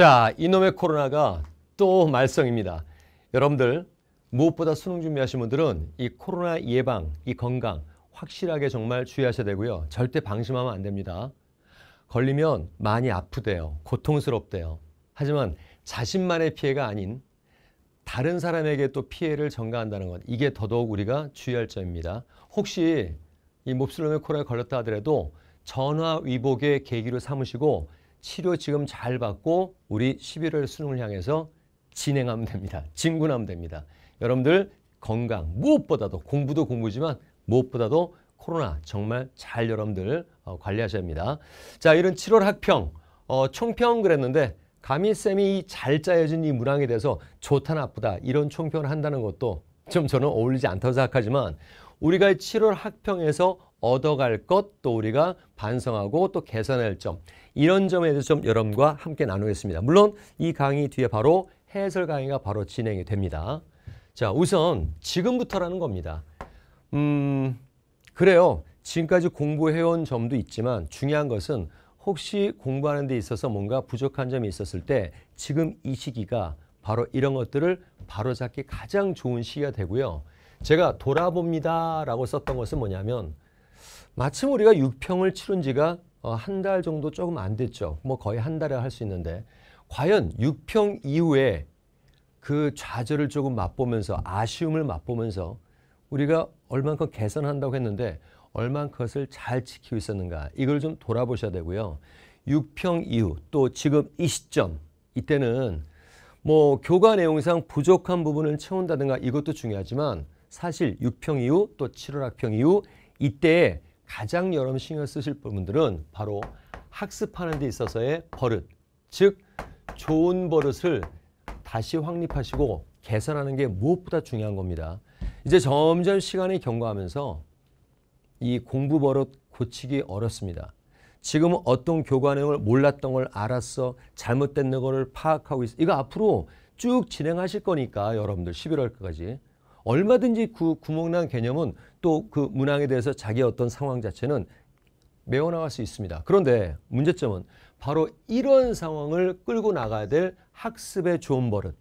자, 이놈의 코로나가 또 말썽입니다. 여러분들, 무엇보다 수능 준비하신 분들은 이 코로나 예방, 이 건강 확실하게 정말 주의하셔야 되고요. 절대 방심하면 안 됩니다. 걸리면 많이 아프대요. 고통스럽대요. 하지만 자신만의 피해가 아닌 다른 사람에게 또 피해를 전가한다는 것 이게 더더욱 우리가 주의할 점입니다. 혹시 이 몹쓸놈의 코로나에 걸렸다 하더라도 전화 위복의 계기로 삼으시고 치료 지금 잘 받고 우리 11월 수능을 향해서 진행하면 됩니다. 진군하면 됩니다. 여러분들 건강 무엇보다도 공부도 공부지만 무엇보다도 코로나 정말 잘 여러분들 어, 관리하셔야 합니다. 자 이런 7월 학평 어, 총평 그랬는데 감히 쌤이 잘 짜여진 이 문항에 대해서 좋다 나쁘다 이런 총평을 한다는 것도 좀 저는 어울리지 않다고 생각하지만 우리가 7월 학평에서 얻어갈 것 또 우리가 반성하고 또 개선할 점 이런 점에 대해서 좀 여러분과 함께 나누겠습니다. 물론 이 강의 뒤에 바로 해설 강의가 바로 진행이 됩니다. 자 우선 지금부터라는 겁니다. 음 그래요. 지금까지 공부해온 점도 있지만 중요한 것은 혹시 공부하는 데 있어서 뭔가 부족한 점이 있었을 때 지금 이 시기가 바로 이런 것들을 바로잡기 가장 좋은 시기가 되고요. 제가 돌아봅니다 라고 썼던 것은 뭐냐면 마침 우리가 육평을 치른 지가 어, 한달 정도 조금 안 됐죠. 뭐 거의 한 달에 할 수 있는데 과연 육평 이후에 그 좌절을 조금 맛보면서 아쉬움을 맛보면서 우리가 얼만큼 개선한다고 했는데 얼만 것을 잘 지키고 있었는가 이걸 좀 돌아보셔야 되고요. 6평 이후 또 지금 이 시점 이때는 뭐 교과 내용상 부족한 부분을 채운다든가 이것도 중요하지만 사실 6평 이후 또 7월 학평 이후 이때 가장 여러 신경 쓰실 분들은 바로 학습하는 데 있어서의 버릇, 즉 좋은 버릇을 다시 확립하시고 개선하는 게 무엇보다 중요한 겁니다. 이제 점점 시간이 경과하면서 이 공부 버릇 고치기 어렵습니다. 지금은 어떤 교과 내용을 몰랐던 걸 알았어, 잘못된 거을 파악하고 있어. 이거 앞으로 쭉 진행하실 거니까 여러분들 11월까지 얼마든지 그 구멍난 개념은 또 그 문항에 대해서 자기 어떤 상황 자체는 메워 나갈 수 있습니다. 그런데 문제점은 바로 이런 상황을 끌고 나가야 될 학습의 좋은 버릇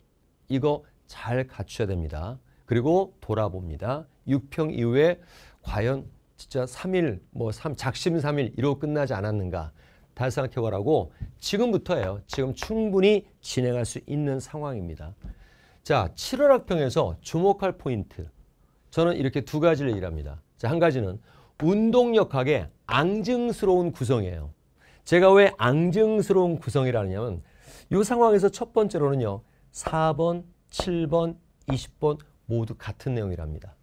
이거 잘 갖춰야 됩니다. 그리고 돌아봅니다. 6평 이후에 과연 진짜 3일 뭐 3, 작심 3일 이러고 끝나지 않았는가 다시 생각해 보라고 지금부터예요. 지금 충분히 진행할 수 있는 상황입니다. 자, 7월 학평에서 주목할 포인트. 저는 이렇게 두 가지를 얘기합니다. 자, 한 가지는 운동역학의 앙증스러운 구성이에요. 제가 왜 앙증스러운 구성이라냐면 이 상황에서 첫 번째로는요. 4번, 7번, 20번 모두 같은 내용이랍니다.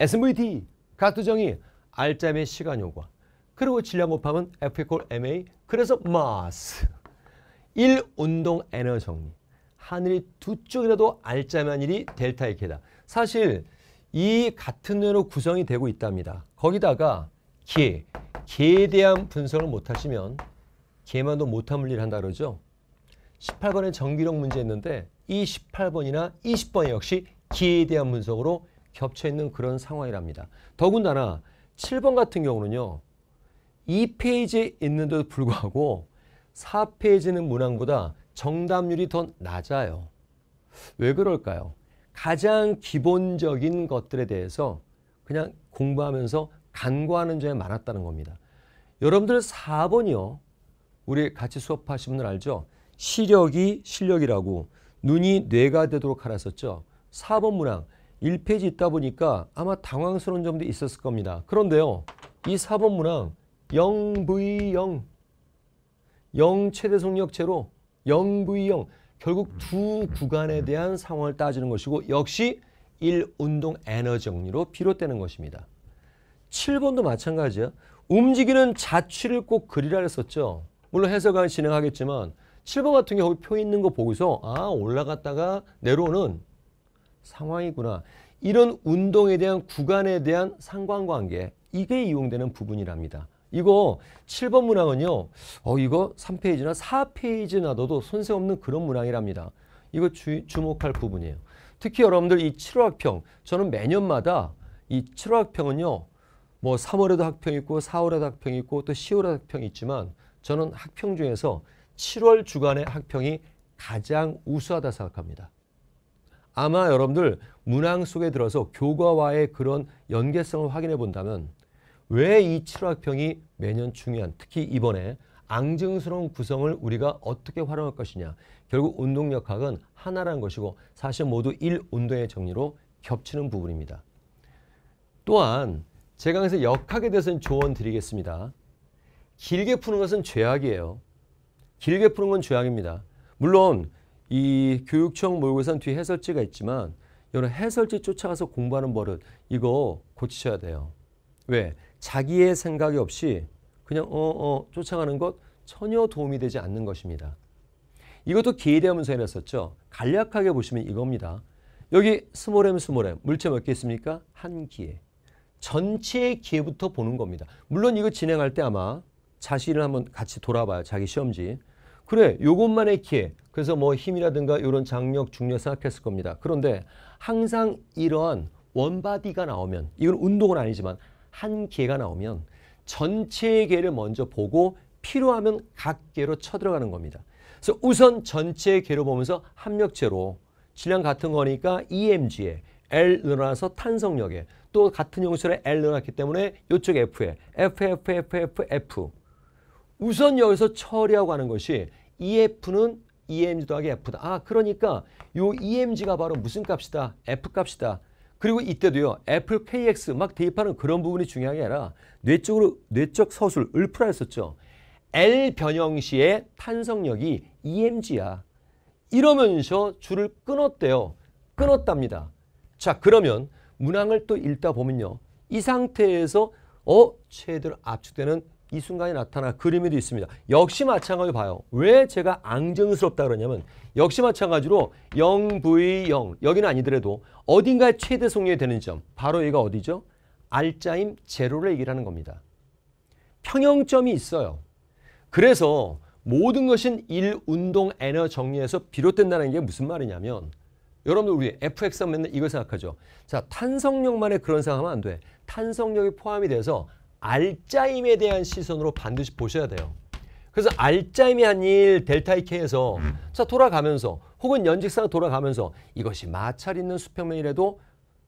SVT, 가투정이, 알짜의 시간 요구 그리고 질량 곱하면 F 콜 MA 그래서 마스 1 운동 에너 정리 하늘이 두 쪽이라도 알짜면 일이 델타 이케다. 사실 이 같은 뇌로 구성이 되고 있답니다. 거기다가 개, 개에 대한 분석을 못 하시면 개만도 못함을 일 한다 그러죠. 18번에 정기력 문제였는데 이 18번이나 20번 역시 기에 대한 분석으로 겹쳐있는 그런 상황이랍니다. 더군다나 7번 같은 경우는요. 2페이지에 있는데도 불구하고 4페이지는 문항보다 정답률이 더 낮아요. 왜 그럴까요? 가장 기본적인 것들에 대해서 그냥 공부하면서 간과하는 점이 많았다는 겁니다. 여러분들 4번이요. 우리 같이 수업하신 분들 알죠? 시력이 실력이라고 눈이 뇌가 되도록 하라었죠 4번 문항 1페이지 있다 보니까 아마 당황스러운 점도 있었을 겁니다. 그런데요. 이 4번 문항 0V0 0 최대 속력체로 0V0 결국 두 구간에 대한 상황을 따지는 것이고 역시 1운동 에너지 정리로 비롯되는 것입니다. 7번도 마찬가지야. 움직이는 자취를 꼭 그리라 했었죠. 물론 해석은 진행하겠지만 7번 같은 경우 표 있는 거 보고서 아 올라갔다가 내려오는 상황이구나. 이런 운동에 대한 구간에 대한 상관관계 이게 이용되는 부분이랍니다. 이거 7번 문항은요. 어 이거 3페이지나 4페이지나 넣어도 손색 없는 그런 문항이랍니다. 이거 주, 주목할 부분이에요. 특히 여러분들 이 7월학평 저는 매년마다 이 7월학평은요. 뭐 3월에도 학평 있고 4월에도 학평 있고 또 10월에도 학평 있지만 저는 학평 중에서 7월 주간의 학평이 가장 우수하다 생각합니다. 아마 여러분들 문항 속에 들어서 교과와의 그런 연계성을 확인해 본다면 왜이7화평이 매년 중요한 특히 이번에 앙증스러운 구성을 우리가 어떻게 활용할 것이냐 결국 운동역학은 하나라는 것이고 사실 모두 일운동의 정리로 겹치는 부분입니다. 또한 제 강에서 역학에 대해서는 조언 드리겠습니다. 길게 푸는 것은 죄악이에요. 길게 푸는 건 죄악입니다. 물론 이 교육청 모의고사는 뒤에 해설지가 있지만 여러 해설지 쫓아가서 공부하는 버릇 이거 고치셔야 돼요. 왜? 자기의 생각이 없이 그냥 어어 어, 쫓아가는 것 전혀 도움이 되지 않는 것입니다. 이것도 기대하면서 해냈었죠. 간략하게 보시면 이겁니다. 여기 스몰엠 스몰엠 물체 몇 개 있습니까? 한 기에. 전체의 기회부터 보는 겁니다. 물론 이거 진행할 때 아마 자신을 한번 같이 돌아봐요. 자기 시험지. 그래 요것만의 기회. 그래서 뭐 힘이라든가 이런 장력, 중력 생각했을 겁니다. 그런데 항상 이러한 원바디가 나오면 이건 운동은 아니지만 한 개가 나오면 전체 개를 먼저 보고 필요하면 각 개로 쳐들어가는 겁니다. 그래서 우선 전체 개로 보면서 합력체로 질량 같은 거니까 EMG에 L 늘어나서 탄성력에 또 같은 용수에 L 넣어놨기 때문에 이쪽 F에 F, F, F, F, F 우선 여기서 처리하고 하는 것이 EF는 EMG 더하기 F다. 아 그러니까 요 EMG가 바로 무슨 값이다? F 값이다. 그리고 이때도요. 애플 KX 막 대입하는 그런 부분이 중요한 게 아니라 뇌쪽으로 뇌적 서술 을프라 했었죠. L 변형 시의 탄성력이 EMG야. 이러면서 줄을 끊었대요. 끊었답니다. 자 그러면 문항을 또 읽다 보면요. 이 상태에서 어? 최대로 압축되는 이 순간에 나타나 그림에도 있습니다. 역시 마찬가지로 봐요. 왜 제가 앙증스럽다 그러냐면 역시 마찬가지로 0V0 여기는 아니더라도 어딘가에 최대 속력되는 이점 바로 얘가 어디죠? 알짜임 제로를 얘기를 하는 겁니다. 평형점이 있어요. 그래서 모든 것인 일운동 에너 정리에서 비롯된다는 게 무슨 말이냐면 여러분들 우리 FX 하면 이걸 생각하죠. 자 탄성력만의 그런 생각하면 안 돼. 탄성력이 포함이 돼서 알짜임에 대한 시선으로 반드시 보셔야 돼요. 그래서 알짜임이 한 일 델타이 K에서 음. 자 돌아가면서 혹은 연직상 돌아가면서 이것이 마찰 있는 수평면이라도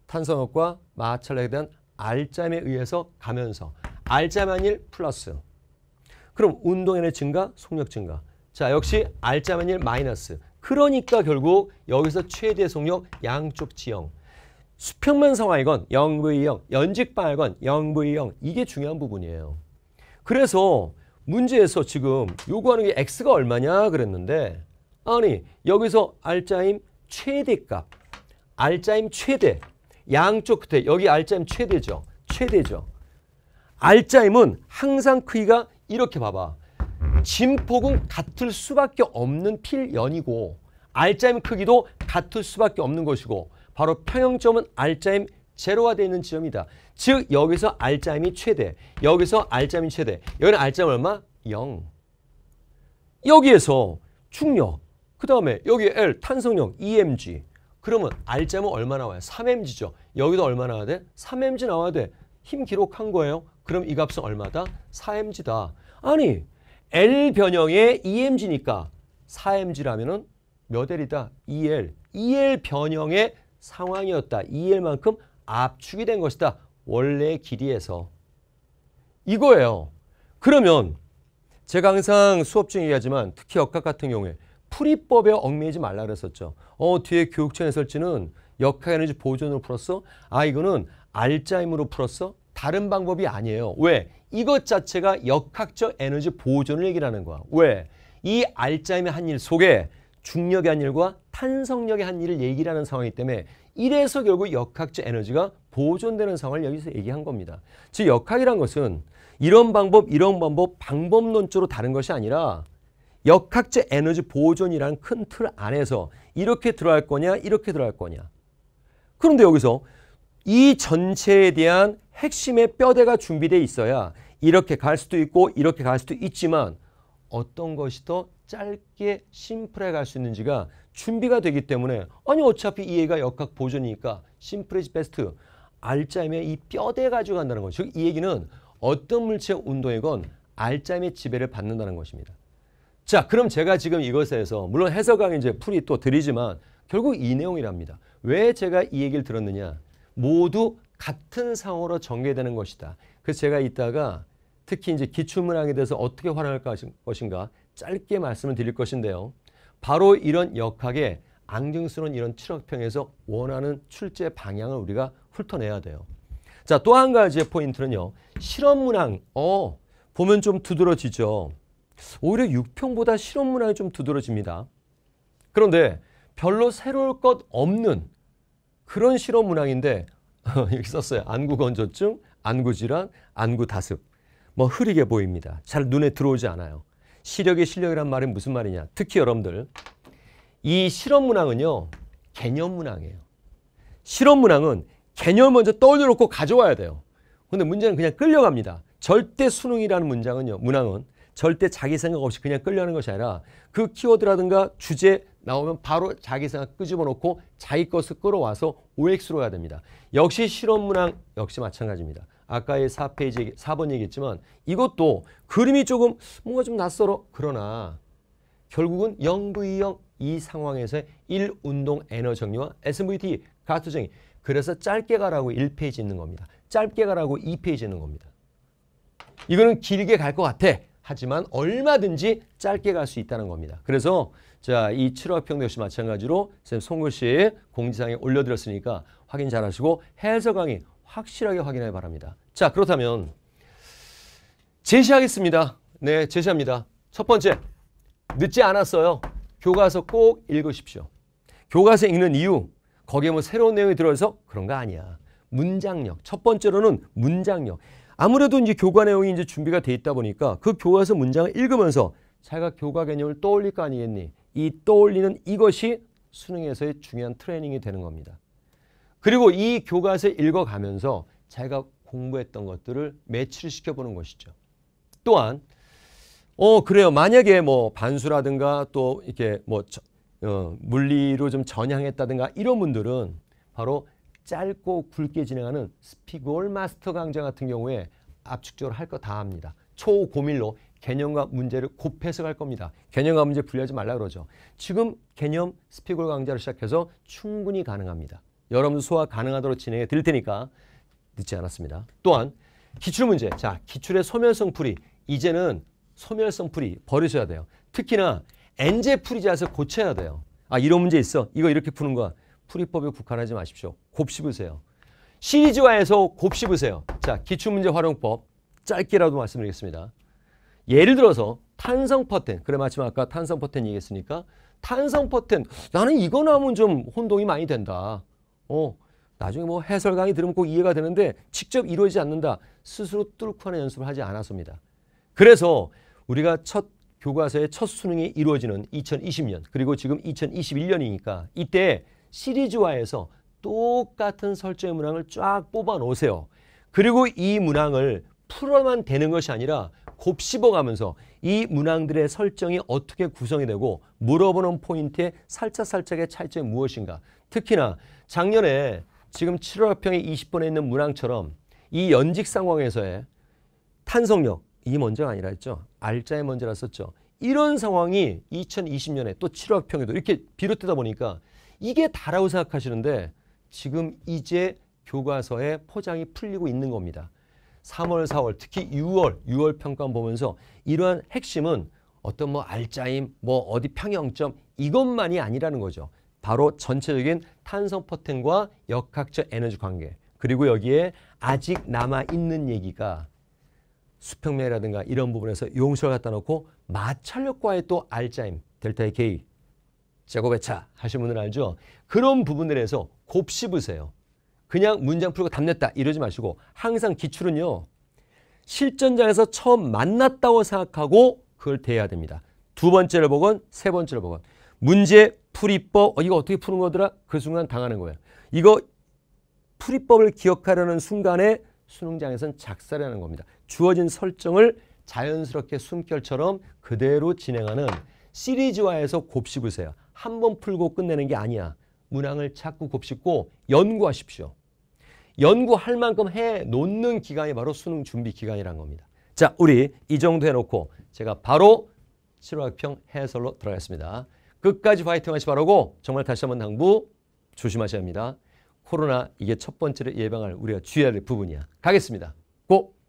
탄성역과 마찰에 대한 알짜임에 의해서 가면서 알짜임 한일 플러스 그럼 운동에의 증가, 속력 증가 자 역시 알짜임 한일 마이너스 그러니까 결국 여기서 최대 속력 양쪽 지형 수평면 성화이건 0V0, 연직방이건 0V0 이게 중요한 부분이에요. 그래서 문제에서 지금 요구하는 게 x가 얼마냐 그랬는데 아니 여기서 알짜임 최대값 알짜임 최대 양쪽 끝에 여기 알짜임 최대죠. 최대죠. 알짜임은 항상 크기가 이렇게 봐봐. 진폭은 같을 수밖에 없는 필연이고 알짜임 크기도 같을 수밖에 없는 것이고 바로 평형점은 알짜임 제로가 되어 있는 지점이다. 즉 여기서 알짜임이 최대, 여기서 알짜임이 최대, 여기는 알짜임 얼마? 0. 여기에서 중력, 그 다음에 여기 L 탄성력 EMG. 그러면 알짜임은 얼마 나와요? 3mg죠. 여기도 얼마 나와야 돼? 3mg 나와야 돼. 힘 기록한 거예요. 그럼 이 값은 얼마다? 4mg다. 아니 L 변형의 EMG니까 4mg라면 은몇 L이다? 2L. 2L 변형의 상황이었다. 2일만큼 압축이 된 것이다. 원래의 길이에서. 이거예요. 그러면 제가 항상 수업 중에 얘기하지만 특히 역학 같은 경우에 풀이법에 얽매이지 말라 그랬었죠. 어, 뒤에 교육청 에설치는 역학 에너지 보존으로 풀었어? 아, 이거는 알짜임으로 풀었어? 다른 방법이 아니에요. 왜? 이것 자체가 역학적 에너지 보존을 얘기하는 거야. 왜? 이 알짜임의 한 일 속에 중력의 한 일과 탄성력의 한 일을 얘기하는 상황이기 때문에 이래서 결국 역학적 에너지가 보존되는 상황을 여기서 얘기한 겁니다. 즉 역학이란 것은 이런 방법, 이런 방법, 방법론적으로 다른 것이 아니라 역학적 에너지 보존이라는 큰 틀 안에서 이렇게 들어갈 거냐, 이렇게 들어갈 거냐. 그런데 여기서 이 전체에 대한 핵심의 뼈대가 준비되어 있어야 이렇게 갈 수도 있고 이렇게 갈 수도 있지만 어떤 것이 더 짧게 심플해 갈 수 있는지가 준비가 되기 때문에 아니 어차피 이해가 역학 보존이니까 심플이지 베스트 알짜임의 이 뼈대 가지고 간다는 거죠. 즉이 얘기는 어떤 물체 운동이건 알짜임의 지배를 받는다는 것입니다. 자 그럼 제가 지금 이것에 대해서 물론 해석왕 이제 풀이 또 드리지만 결국 이 내용이랍니다. 왜 제가 이 얘기를 들었느냐 모두 같은 상호로 전개되는 것이다. 그래서 제가 이따가 특히 이제 기출문항에 대해서 어떻게 활용할 것인가 짧게 말씀을 드릴 것인데요. 바로 이런 역학에 앙증스러운 이런 칠흑평에서 원하는 출제 방향을 우리가 훑어내야 돼요. 자, 또 한 가지의 포인트는요. 실험문항, 어, 보면 좀 두드러지죠. 오히려 6평보다 실험문항이 좀 두드러집니다. 그런데 별로 새로울 것 없는 그런 실험문항인데 여기 썼어요. 안구건조증, 안구질환, 안구다습. 뭐 흐리게 보입니다. 잘 눈에 들어오지 않아요. 시력의 실력이란 말이 무슨 말이냐. 특히 여러분들 이 실험 문항은요. 개념 문항이에요. 실험 문항은 개념을 먼저 떠올려놓고 가져와야 돼요. 근데 문제는 그냥 끌려갑니다. 절대 수능이라는 문장은요. 문항은 절대 자기 생각 없이 그냥 끌려가는 것이 아니라 그 키워드라든가 주제 나오면 바로 자기 생각 끄집어놓고 자기 것을 끌어와서 OX로 가야 됩니다. 역시 실험 문항 역시 마찬가지입니다. 아까의 4페이지 4번 얘기했지만 이것도 그림이 조금 뭔가 좀 낯설어. 그러나 결국은 0V0 이 상황에서의 1운동 에너 정리와 SVT 가투 정리. 그래서 짧게 가라고 1페이지 있는 겁니다. 짧게 가라고 2페이지 있는 겁니다. 이거는 길게 갈 것 같아. 하지만 얼마든지 짧게 갈 수 있다는 겁니다. 그래서 자, 이 7화평도 역시 마찬가지로 선생님 송글씨 공지사항에 올려드렸으니까 확인 잘하시고 해설 강의 확실하게 확인해 하 바랍니다. 자, 그렇다면 제시하겠습니다. 네, 제시합니다. 첫 번째, 늦지 않았어요. 교과서 꼭 읽으십시오. 교과서 읽는 이유, 거기에 뭐 새로운 내용이 들어서 그런 거 아니야. 문장력. 첫 번째로는 문장력. 아무래도 이제 교과 내용이 이제 준비가 돼 있다 보니까 그 교과서 문장을 읽으면서 자기가 교과 개념을 떠올릴 거 아니겠니? 이 떠올리는 이것이 수능에서의 중요한 트레이닝이 되는 겁니다. 그리고 이 교과서 읽어가면서 자기가 공부했던 것들을 매출시켜 보는 것이죠. 또한 어 그래요. 만약에 뭐 반수라든가 또 이렇게 뭐 저, 어, 물리로 좀 전향했다든가 이런 분들은 바로 짧고 굵게 진행하는 스피골 마스터 강좌 같은 경우에 압축적으로 할 거 다 합니다. 초고밀로 개념과 문제를 곱해서갈 겁니다. 개념과 문제 분리하지 말라 그러죠. 지금 개념 스피골 강좌를 시작해서 충분히 가능합니다. 여러분도 소화 가능하도록 진행해 드릴 테니까 늦지 않았습니다. 또한 기출 문제. 자, 기출의 소멸성 풀이. 이제는 소멸성 풀이 버리셔야 돼요. 특히나 엔제 풀이지않아서 고쳐야 돼요. 아, 이런 문제 있어. 이거 이렇게 푸는 거야. 풀이법에 국한하지 마십시오. 곱씹으세요. 시리즈화해서 곱씹으세요. 자, 기출문제 활용법 짧게라도 말씀드리겠습니다. 예를 들어서 탄성 퍼텐. 그래 마침 아까 탄성 퍼텐 얘기했으니까 탄성 퍼텐. 나는 이거 나오면 좀 혼동이 많이 된다. 어, 나중에 뭐 해설 강의 들으면 꼭 이해가 되는데 직접 이루어지지 않는다. 스스로 뚫고 하는 연습을 하지 않았습니다. 그래서 우리가 첫 교과서의 첫 수능이 이루어지는 2020년 그리고 지금 2021년이니까 이때 시리즈화해서 똑같은 설정의 문항을 쫙 뽑아 놓으세요. 그리고 이 문항을 풀어만 되는 것이 아니라 곱씹어 가면서 이 문항들의 설정이 어떻게 구성이 되고 물어보는 포인트에 살짝살짝의 차이점이 무엇인가. 특히나 작년에 지금 7월 평에 20번에 있는 문항처럼 이 연직 상황에서의 탄성력 이 먼저가 아니라 했죠. 알짜에 먼저라 썼죠. 이런 상황이 2020년에 또 7월 평에도 이렇게 비롯되다 보니까 이게 다라고 생각하시는데 지금 이제 교과서에 포장이 풀리고 있는 겁니다. 3월, 4월, 특히 6월, 6월 평가원 보면서 이러한 핵심은 어떤 뭐 알짜임, 뭐 어디 평형점 이것만이 아니라는 거죠. 바로 전체적인 탄성 포텐과 역학적 에너지 관계 그리고 여기에 아직 남아있는 얘기가 수평면이라든가 이런 부분에서 용수를 갖다 놓고 마찰력과의 또알짜임 델타의 게이 제곱의 차 하신 분들 알죠? 그런 부분들에서 곱씹으세요. 그냥 문장 풀고 답냈다 이러지 마시고 항상 기출은요. 실전장에서 처음 만났다고 생각하고 그걸 대해야 됩니다. 두 번째를 보건 세 번째를 보건 문제 풀이법 어, 이거 어떻게 푸는 거더라? 그 순간 당하는 거야. 이거 풀이법을 기억하려는 순간에 수능장에선 작사라는 겁니다. 주어진 설정을 자연스럽게 숨결처럼 그대로 진행하는 시리즈화해서 곱씹으세요. 한 번 풀고 끝내는 게 아니야. 문항을 자꾸 곱씹고 연구하십시오. 연구할 만큼 해 놓는 기간이 바로 수능 준비 기간이란 겁니다. 자, 우리 이 정도 해놓고 제가 바로 7월학평 해설로 들어가겠습니다. 끝까지 파이팅 하시 바라고 정말 다시 한번 당부 조심하셔야 합니다. 코로나 이게 첫 번째로 예방할 우리가 주의할 부분이야. 가겠습니다. 고!